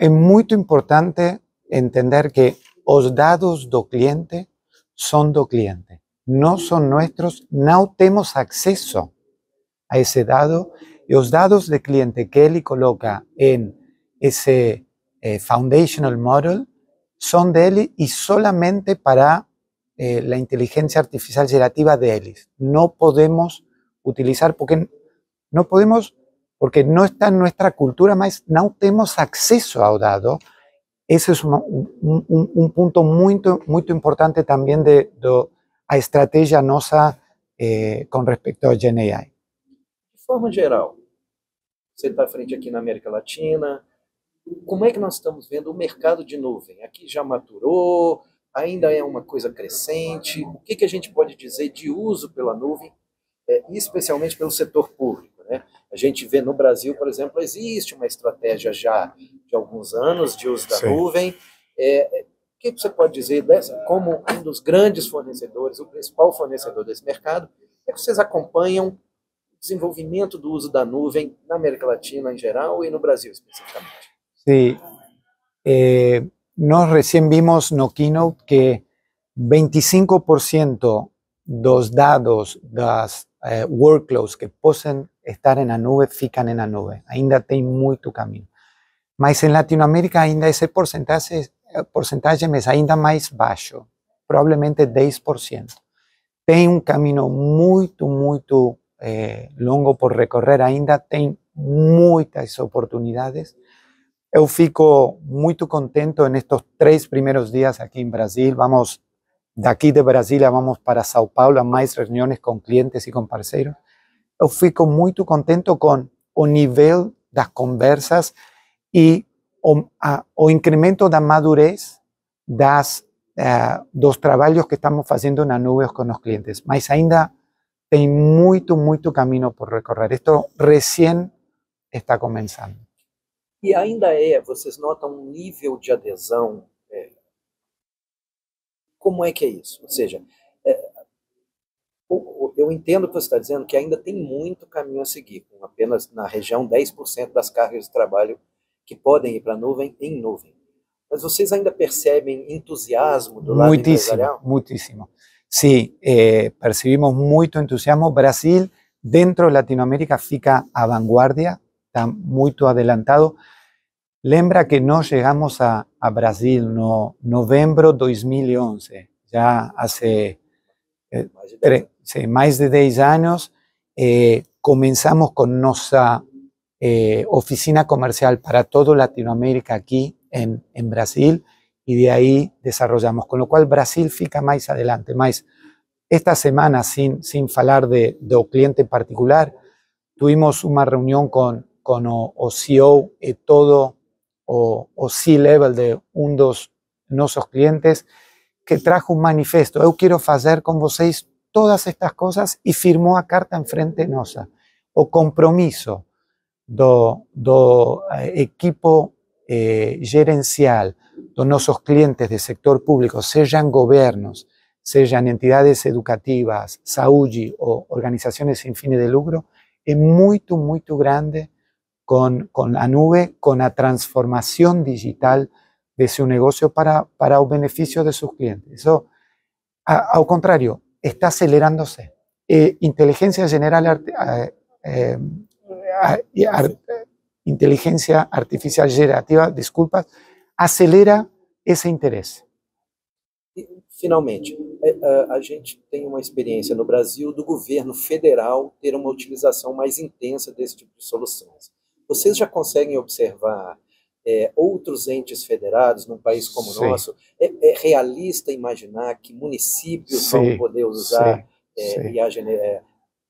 Es muy importante entender que los datos do cliente son do cliente, no son nuestros, no tenemos acceso a ese dado. Y los datos de cliente que él coloca en ese eh, foundational model son de él y solamente para eh, la inteligencia artificial generativa de él. No podemos utilizar porque no podemos porque no está en nuestra cultura, mas no tenemos acceso a dado. Ese es un, un, un punto muy, muy importante también de, a estratégia nossa eh, com respeito ao GenAI. De forma geral, você está à frente aqui na América Latina, como é que nós estamos vendo o mercado de nuvem? Aqui já maturou, ainda é uma coisa crescente, o que, que a gente pode dizer de uso pela nuvem, é, especialmente pelo setor público? Né? A gente vê no Brasil, por exemplo, existe uma estratégia já de alguns anos de uso da Sim. nuvem. É, é, o que você pode dizer dessa, como um dos grandes fornecedores, o principal fornecedor desse mercado, é que vocês acompanham o desenvolvimento do uso da nuvem na América Latina em geral e no Brasil especificamente. Sim. Eh, nós recém vimos no Keynote que 25% dos dados das eh, workloads que poseen estar en la nube, fican la nube. Ainda tem mucho camino. Mas en em Latinoamérica ainda porcentaje porcentaje, porcentaje, más ainda Probablemente baixo, probablemente 10%. Tem un um camino muy, muy eh, longo por recorrer, ainda tem muchas oportunidades. Eu fico contento en estos tres primeros días aquí en Brasil. Vamos de aquí de Brasil vamos para São Paulo, más reuniones con clientes y e con parceiros. eu fico muito contente com o nível das conversas e o, a, o incremento da madurez das, uh, dos trabalhos que estamos fazendo na nuvem com os clientes. Mas ainda tem muito, muito caminho por recorrer. Isto recém está começando. E ainda é, vocês notam um nível de adesão. É, como é que é isso? Ou seja, é, eu entendo o que você está dizendo, que ainda tem muito caminho a seguir, com apenas na região 10% das cargas de trabalho que podem ir para a nuvem em nuvem. Mas vocês ainda percebem entusiasmo do lado muitíssimo, empresarial? Muitíssimo. Sim, eh, percebemos muito entusiasmo. O Brasil, dentro da Latinoamérica, fica à vanguardia, está muito adelantado. Lembra que nós chegamos a, a Brasil no novembro de 2011, já há eh, sí, de 10 años, eh, comenzamos con nuestra eh, oficina comercial para toda Latinoamérica aquí en, Brasil y de ahí desarrollamos, con lo cual Brasil fica más adelante, más esta semana, sin, sin falar de, de cliente particular, tuvimos una reunión con, con o, CEO y e eh, todo o, o C-level de uno dos nuestros clientes que trajo un manifiesto, yo quiero hacer con vocês todas estas cosas, y firmó a carta enfrente frente nosa. O compromiso do, do eh, equipo eh, gerencial, donosos nuestros clientes de sector público, sean gobiernos, sean entidades educativas, saúde o organizaciones sin fines de lucro, muy muy muy grande con la nube, con la transformación digital de su negocio para, para el beneficio de sus clientes. Eso, a, al contrario, está acelerándose. Eh, inteligencia general, arte, eh, eh, art, inteligencia artificial generativa, disculpas, acelera esse interesse. finalmente, é, é, a gente tem uma experiência no Brasil do governo federal ter uma utilização mais intensa desse tipo de soluções. Vocês já conseguem observar é, outros entes federados num país como o nosso, é, é, realista imaginar que municípios Sim. vão poder usar Sim. É, é,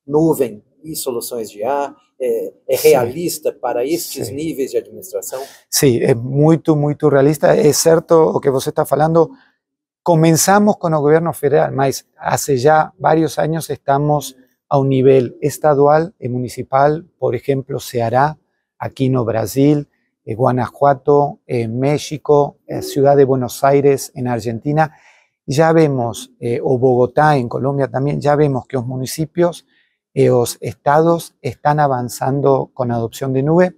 nuvem e soluções de ar? É, é realista para estes Sim. níveis de administração? Sim, é muito, muito realista. É certo o que você está falando. começamos com o governo federal, mas há já vários anos estamos a um nível estadual e municipal. Por exemplo, Ceará, aqui no Brasil, Eh, Guanajuato, eh, México, eh, Ciudad de Buenos Aires, en Argentina, ya vemos, o Bogotá, en Colombia también, ya vemos que los municipios, los estados están avanzando con adopción de nube,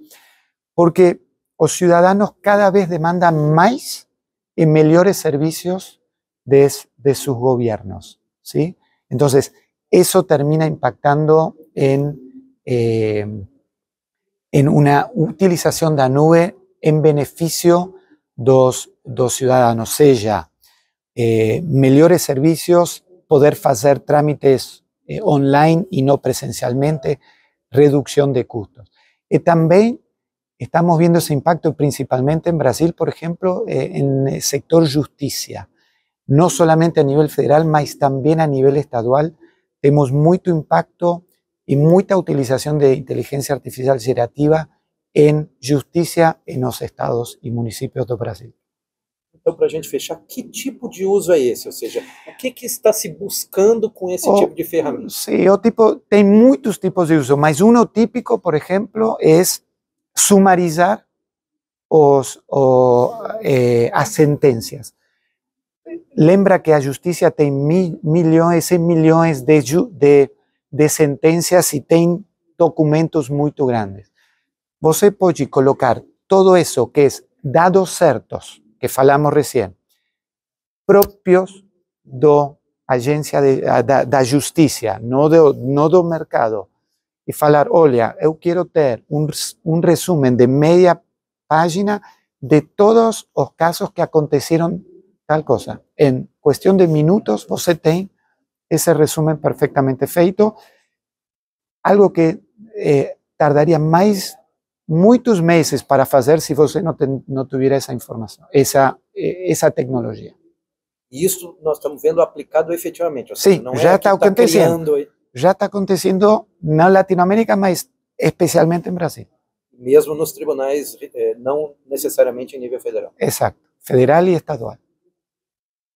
porque los ciudadanos cada vez demandan más y mejores servicios de, sus gobiernos. ¿sí? Entonces, eso termina impactando en, en una utilización de la nube en beneficio dos, dos ciudadanos, sea eh, mejores servicios, poder hacer trámites eh, online y no presencialmente, reducción de costos. Y también estamos viendo ese impacto principalmente en Brasil, por ejemplo, eh, en el sector justicia. No solamente a nivel federal, mas también a nivel estadual, tenemos mucho impacto y mucha utilización de inteligencia artificial generativa en justicia en los estados y municipios de Brasil. Entonces, para a gente fechar, que tipo de uso es ese, O sea, o que, está se buscando con ese oh, tipo de ferramenta? Sí, o tipo, tem muchos tipos de uso, pero uno típico, por ejemplo, es sumarizar os, eh, sentencias. as Lembra que a justicia tiene millones milhões e millones de, de de sentencias y ten documentos muy grandes. Vos puede colocar todo eso que es dados ciertos que falamos recién propios do agencia de, la justicia no no do, mercado, y falar, olha, eu quiero tener un resumen de media página de todos los casos que acontecieron tal cosa, en cuestión de minutos, Vos tiene ese resumen perfectamente feito. Algo que eh, tardaría más, muchos meses para hacer si você no tuviera esa información, esa e, tecnología. Y essa tecnologia. E estamos viendo aplicado efetivamente. Sí, ya ya está aconteciendo acontecendo. Ya está acontecendo Latinoamérica, más especialmente en Brasil. en los tribunais, eh, no necesariamente a nivel federal. Exacto, federal y estadual.